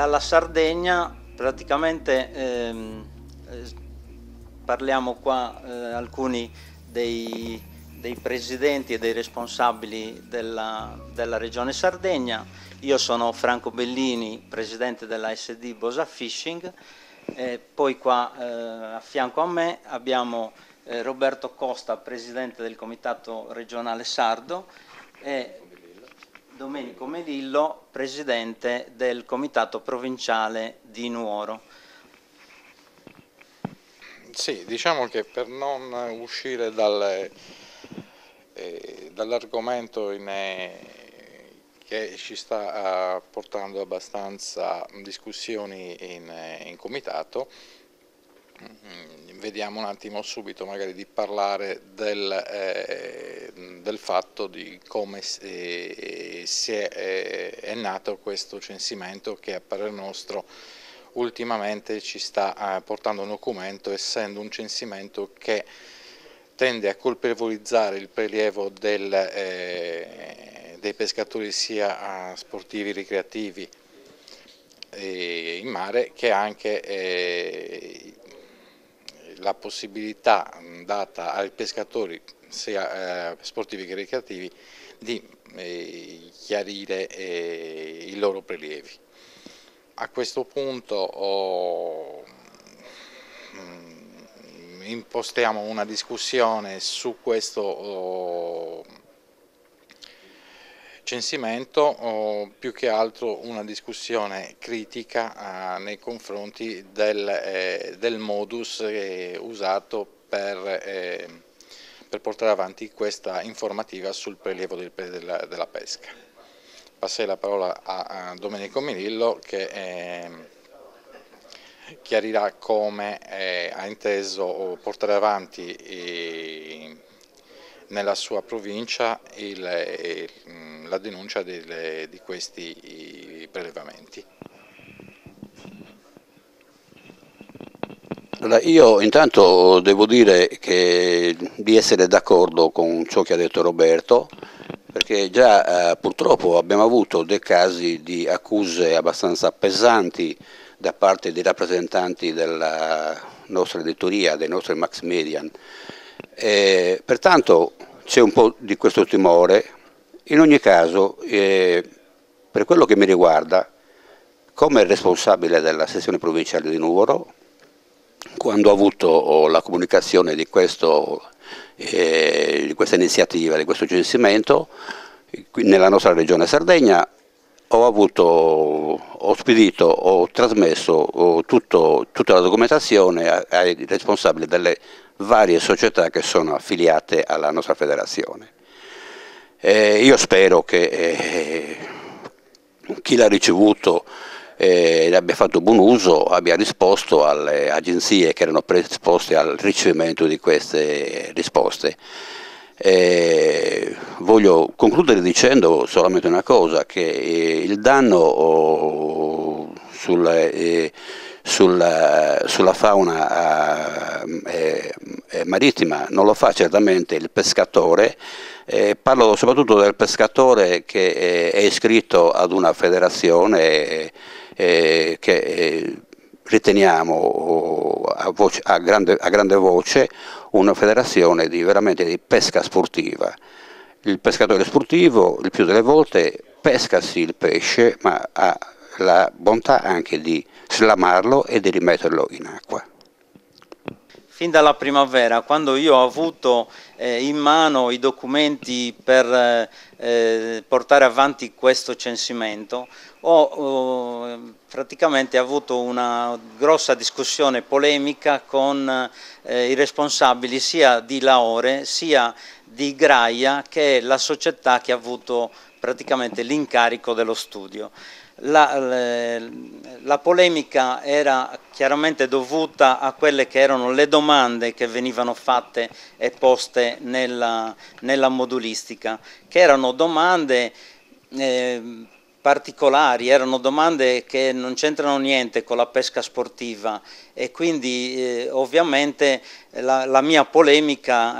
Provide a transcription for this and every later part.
dalla Sardegna praticamente ehm, eh, parliamo qua eh, alcuni dei, dei, presidenti e dei responsabili della, della, regione Sardegna. Io sono Franco Bellini, presidente dell'ASD Bosa Fishing, eh, poi qua eh, a fianco a me abbiamo eh, Roberto Costa, presidente del comitato regionale sardo e Domenico Melillo, presidente del comitato provinciale di Nuoro. Sì, diciamo che per non uscire dal, eh, dall'argomento eh, che ci sta eh, portando abbastanza discussioni in, eh, in comitato, vediamo un attimo subito magari di parlare del, eh, del fatto di come eh, si è, eh, è, nato questo censimento che a parer nostro ultimamente ci sta eh, portando un documento essendo un censimento che tende a colpevolizzare il prelievo del, dei pescatori sia sportivi ricreativi in mare che anche eh, la possibilità data ai pescatori sia eh, sportivi che ricreativi di eh, chiarire eh, i loro prelievi. A questo punto oh, impostiamo una discussione su questo oh, censimento o più che altro una discussione critica eh, nei confronti del, eh, del modus eh, usato per, per, portare avanti questa informativa sul prelievo della, pesca. Passerei la parola a, Domenico Mirillo che... Ehm, chiarirà come ha inteso portare avanti eh, nella sua provincia il, il la denuncia delle, di questi prelevamenti. Allora, io intanto devo dire che, di essere d'accordo con ciò che ha detto Roberto, perché già eh, purtroppo abbiamo avuto dei casi di accuse abbastanza pesanti da parte dei rappresentanti della nostra editoria, dei nostri max median. E, eh, pertanto c'è un po' di questo timore, in ogni caso, eh, per quello che mi riguarda, come responsabile della sezione provinciale di Nuoro, quando ho avuto la comunicazione di, questo, eh, di questa iniziativa, di questo censimento, nella nostra regione Sardegna ho, avuto, ho spedito, ho trasmesso ho tutto, tutta la documentazione ai responsabili delle varie società che sono affiliate alla nostra federazione. Eh, io spero che eh, chi l'ha ricevuto eh, abbia fatto buon uso, abbia risposto alle agenzie che erano predisposte al ricevimento di queste risposte. Eh, voglio concludere dicendo solamente una cosa, che eh, il danno oh, sulle eh, sul, sulla fauna eh, eh, eh, marittima, non lo fa certamente il pescatore, eh, parlo soprattutto del pescatore che eh, è iscritto ad una federazione che riteniamo a, voce, a, grande, a, grande, voce una federazione di, veramente di pesca sportiva. Il pescatore sportivo il più delle volte pesca sì il pesce ma ha la bontà anche di slamarlo e di rimetterlo in acqua. Fin dalla primavera, quando io ho avuto eh, in mano i documenti per eh, portare avanti questo censimento, ho, ho praticamente avuto una grossa discussione polemica con eh, i responsabili sia di Laore sia di Graia, che è la società che ha avuto praticamente l'incarico dello studio. La, le, la, polemica era chiaramente dovuta a quelle che erano le domande che venivano fatte e poste nella, nella modulistica, che erano domande eh, particolari, erano domande che non c'entrano niente con la pesca sportiva e quindi eh, ovviamente la, la, mia polemica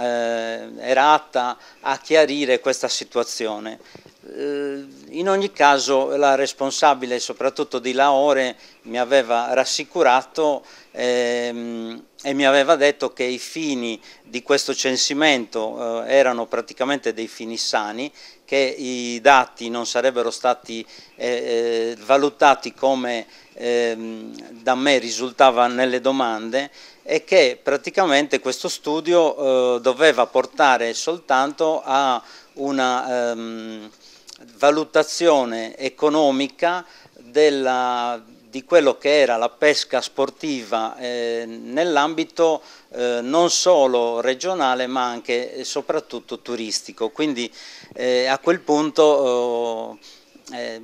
eh, era atta a chiarire questa situazione. Eh, in ogni caso la responsabile soprattutto di Lahore mi aveva rassicurato ehm, e mi aveva detto che i fini di questo censimento eh, erano praticamente dei fini sani, che i dati non sarebbero stati eh, eh valutati come ehm, da me risultava nelle domande e che praticamente questo studio eh, doveva portare soltanto a una... Ehm, valutazione economica della, di quello che era la pesca sportiva eh, nell'ambito eh, non solo regionale ma anche e soprattutto turistico. Quindi eh, a quel punto oh, eh,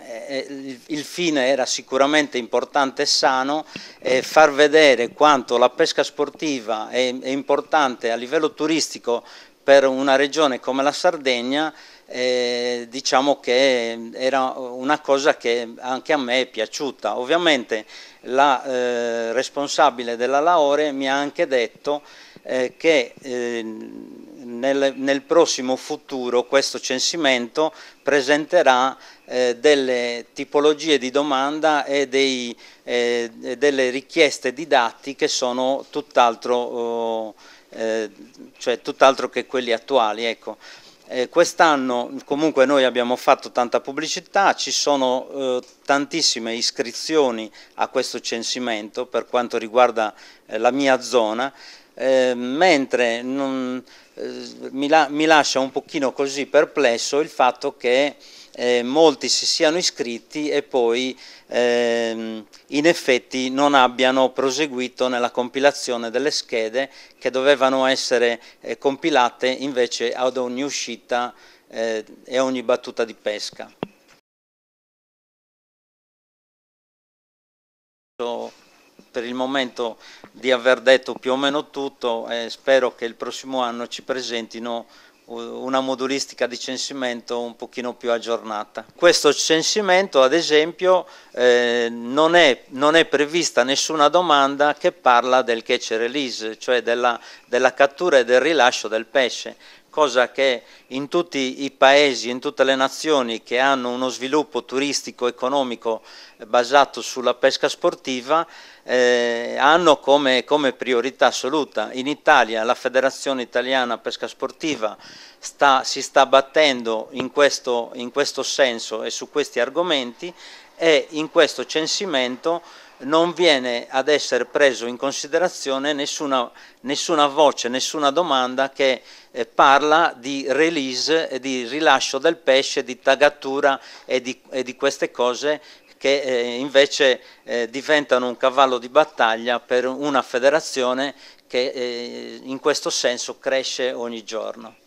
eh, il fine era sicuramente importante e sano, eh, far vedere quanto la pesca sportiva è, è importante a livello turistico per una regione come la Sardegna eh, diciamo che era una cosa che anche a me è piaciuta. Ovviamente la eh, responsabile della Laore mi ha anche detto eh, che ehm, nel, nel, prossimo futuro questo censimento presenterà eh, delle tipologie di domanda e dei, eh, delle richieste di dati che sono tutt'altro oh, eh, cioè tutt'altro che quelli attuali. Ecco. Eh, quest'anno comunque noi abbiamo fatto tanta pubblicità, ci sono eh, tantissime iscrizioni a questo censimento per quanto riguarda eh, la mia zona, eh, mentre non, eh, mi, la mi lascia un pochino così perplesso il fatto che eh, molti si siano iscritti e poi ehm, in effetti non abbiano proseguito nella compilazione delle schede che dovevano essere eh, compilate invece ad ogni uscita eh, e ogni battuta di pesca. per il momento di aver detto più o meno tutto e eh, spero che il prossimo anno ci presentino una modulistica di censimento un pochino più aggiornata. Questo censimento ad esempio eh, non, è, non, è, prevista nessuna domanda che parla del catch release, cioè della, della cattura e del rilascio del pesce, cosa che in tutti i paesi, in tutte le nazioni che hanno uno sviluppo turistico economico eh, basato sulla pesca sportiva eh, hanno come, come, priorità assoluta. In Italia la Federazione Italiana Pesca Sportiva sta, si sta battendo in questo, in questo senso e su questi argomenti e in questo censimento non viene ad essere preso in considerazione nessuna, nessuna voce, nessuna domanda che eh, parla di release e di rilascio del pesce, di tagatura e di, e di queste cose che eh, invece eh, diventano un cavallo di battaglia per una federazione che eh, in questo senso cresce ogni giorno.